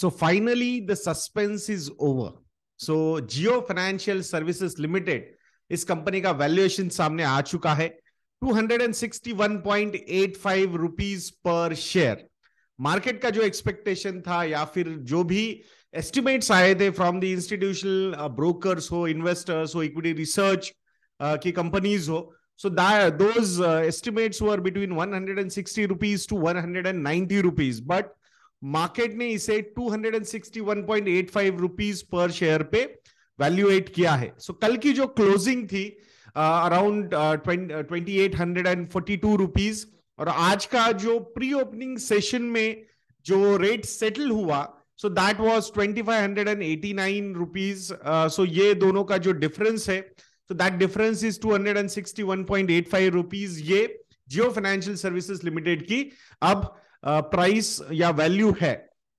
So finally, the suspense is over. So Geo Financial Services Limited इस company का valuation सामने आ चुका है 261.85 रुपीस पर शेयर मार्केट का जो एक्सपेक्टेशन था या फिर जो भी एस्टिमेट्स आए थे फ्रॉम द इंस्टीट्यूशनल ब्रोकर्स हो इन्वेस्टर्स हो इक्विटी रिसर्च uh, की कंपनीज हो so those estimates were between 160 rupees to 190 rupees but market ने इसे 261.85 रुपीस पर शेयर पे वैल्यूएट किया है सो so, कल की जो क्लोजिंग थी around twenty eight hundred and rupees और आज का जो प्री ओपनिंग सेशन में जो रेट सेटल हुआ so that was 2589 rupees so ये दोनों का जो डिफरेंस है so that difference is 261.85 rupees ये जियो फाइनेंशियल सर्विसेज लिमिटेड की अब प्राइस या वैल्यू है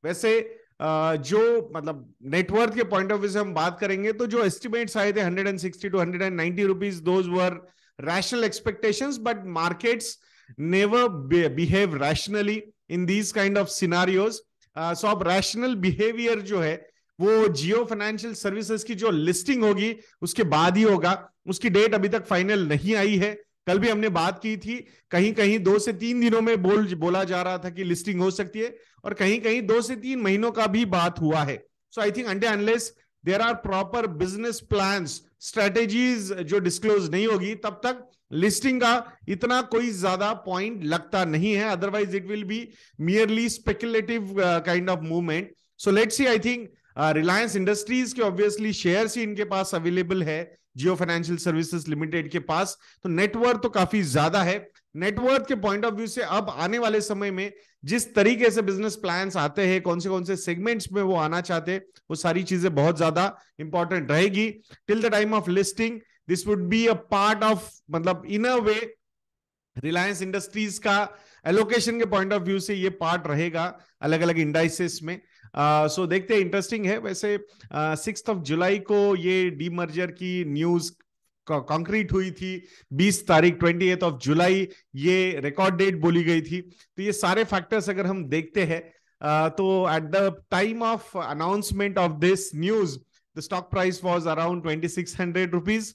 वैसे जो मतलब नेटवर्थ के पॉइंट ऑफ व्यू से हम बात करेंगे तो जो एस्टिमेट्स आए थे 160 to 190 rupees those were rational expectations but markets never behave rationally in these kind of scenarios so अब रैशनल बिहेवियर जो है वो जियो फाइनेंशियल सर्विसेज की जो लिस्टिंग होगी उसके बाद ही होगा उसकी डेट अभी तक फाइनल नहीं आई है कल भी हमने बात की थी कहीं कहीं दो से तीन दिनों में बोल बोला जा रहा था कि लिस्टिंग हो सकती है और कहीं कहीं दो से तीन महीनों का भी बात हुआ है so I think and unless there are proper business plan strategies जो डिस्क्लोज नहीं होगी तब तक लिस्टिंग का इतना कोई ज्यादा पॉइंट लगता नहीं है otherwise it will be merely speculative kind of movement so let see I think Reliance uh, industries के ऑब्वियसली शेयर ही इनके पास अवेलेबल है जियो फाइनेंशियल सर्विसेज लिमिटेड के पास तो नेटवर्थ तो काफी ज्यादा है नेटवर्थ के पॉइंट ऑफ व्यू से अब आने वाले समय में जिस तरीके से बिजनेस प्लान्स आते हैं कौन से कौन से सेगमेंट्स में वो आना चाहते हैं वो सारी चीजें बहुत ज्यादा इंपॉर्टेंट रहेगी till the time of listing this would be a part of मतलब in a way Reliance industries का एलोकेशन के पॉइंट ऑफ व्यू से ये पार्ट रहेगा अलग अलग इंडाइसिस में सो देखते हैं इंटरेस्टिंग है वैसे सिक्स ऑफ जुलाई को ये डीमर्जर की न्यूज कंक्रीट हुई थी 20 तारीख ट्वेंटी ऑफ जुलाई ये रिकॉर्ड डेट बोली गई थी तो ये सारे फैक्टर्स अगर हम देखते हैं तो at the time of announcement of this news stock price was around twenty 2600 hundred rupees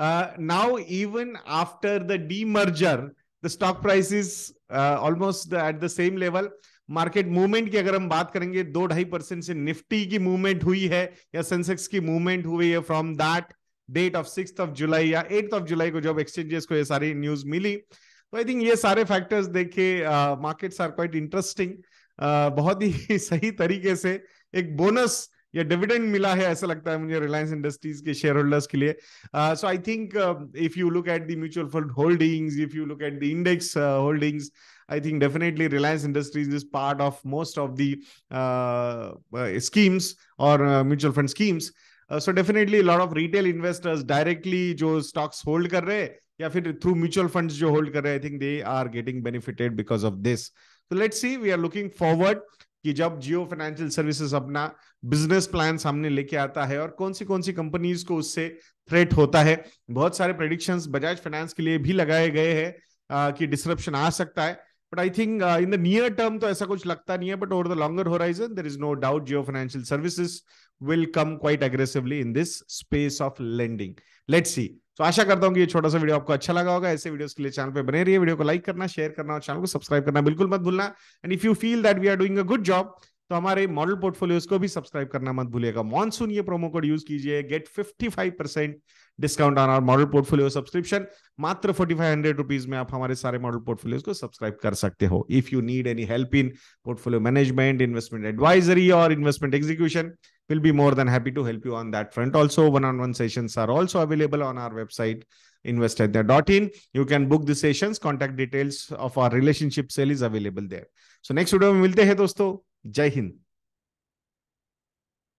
now even after the demerger the stock price is almost at the same level market movement की अगर हम बात करेंगे दो ढाई percent से Nifty की movement हुई है या सेंसेक्स की मूवमेंट हुई है from that date of six of July या एट ऑफ जुलाई को जब एक्सचेंजेस को ये सारी न्यूज मिली तो आई थिंक ये सारे फैक्टर्स देखे मार्केट्स आर क्वाइट इंटरेस्टिंग बहुत ही सही तरीके से एक बोनस या डिविडेंड मिला है ऐसा लगता है मुझे रिलायंस इंडस्ट्रीज के शेयर होल्डर्स के लिए so I think if you look at the mutual fund holdings if you look at the index holdings I think definitely Reliance Industries is part of most of the uh, uh, schemes or uh, mutual fund schemes. So definitely lot of retail investors directly जो stocks hold कर रहे हैं या फिर through mutual funds जो hold कर रहे हैं I think they are getting benefited because of this तो let's see we are looking forward कि जब जियो फाइनेंशियल सर्विसेज अपना बिजनेस प्लान सामने लेके आता है और कौन सी कौन सी कंपनीज को उससे थ्रेट होता है बहुत सारे प्रेडिक्शंस बजाज फाइनेंस के लिए भी लगाए गए हैं uh, कि डिसरप्शन आ सकता है but I think in the near term तो ऐसा कुछ लगता नहीं है but over the longer horizon there is no doubt Jio financial services will come quite aggressively in this space of lending let see तो आशा करता हूँ कि ये छोटा सा वीडियो आपको अच्छा लगा होगा ऐसे वीडियोस के लिए चैनल पे बने रहिए वीडियो को लाइक करना शेयर करना और चैनल को सब्सक्राइब करना बिल्कुल मत भूलना and if you feel that we are doing a good job तो हमारे मॉडल पोर्टफोलियोज को भी सब्सक्राइब करना मत भूलिएगा मॉनसून ये प्रोमो कोड यूज कीजिए get 55 percent discount on our model portfolio subscription मात्र 4500 रुपीज में आप हमारे सारे मॉडल पोर्टफोलियोज को सब्सक्राइब कर सकते हो if you need any help in portfolio management investment advisory और investment execution will be more than happy to help you on that front also one on one session are also available on our website dot You can book the sessions. Contact details of our relationship sale is available there. So next video में मिलते हैं दोस्तों జై హింద్